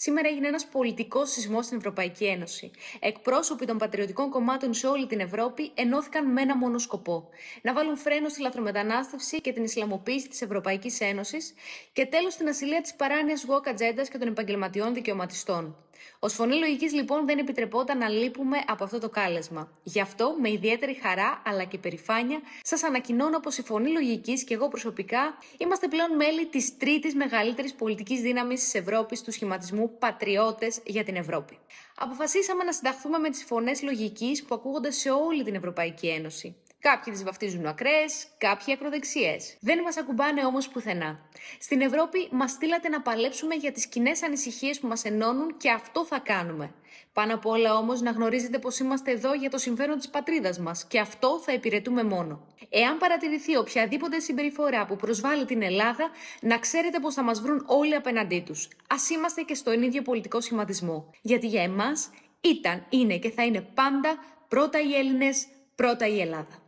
Σήμερα έγινε ένας πολιτικός σεισμός στην Ευρωπαϊκή Ένωση. Εκπρόσωποι των πατριωτικών κομμάτων σε όλη την Ευρώπη ενώθηκαν με ένα μόνο σκοπό: να βάλουν φρένο στη λαθρομετανάστευση και την Ισλαμοποίηση της Ευρωπαϊκής Ένωσης και τέλος στην ασυλία της παράνοιας walk και των επαγγελματιών δικαιωματιστών. Ω φωνή λογικής, λοιπόν, δεν επιτρεπόταν να λείπουμε από αυτό το κάλεσμα. Γι' αυτό, με ιδιαίτερη χαρά αλλά και περηφάνεια, σας ανακοινώνω πως η φωνή λογικής και εγώ προσωπικά είμαστε πλέον μέλη της τρίτης μεγαλύτερης πολιτικής δύναμης της Ευρώπης του σχηματισμού Πατριώτες για την Ευρώπη. Αποφασίσαμε να συνταχθούμε με τις φωνές λογικής που ακούγονται σε όλη την Ευρωπαϊκή Ένωση. Κάποιοι τις βαφτίζουν ακραίες, κάποιοι ακροδεξιέ. Δεν μας ακουμπάνε όμως πουθενά. Στην Ευρώπη μας στείλατε να παλέψουμε για τις κοινέ ανησυχίες που μας ενώνουν και αυτό θα κάνουμε. Πάνω απ' όλα όμως να γνωρίζετε πως είμαστε εδώ για το συμφέρον της πατρίδας μας και αυτό θα υπηρετούμε μόνο. Εάν παρατηρηθεί οποιαδήποτε συμπεριφορά που προσβάλλει την Ελλάδα, να ξέρετε πως θα μας βρουν όλοι απέναντί τους. Ας είμαστε και στον ίδιο πολιτικό σχηματισμό. Γιατί για εμάς ήταν, είναι και θα είναι πάντα πρώτα οι Έλληνες, πρώτα η Ελλάδα.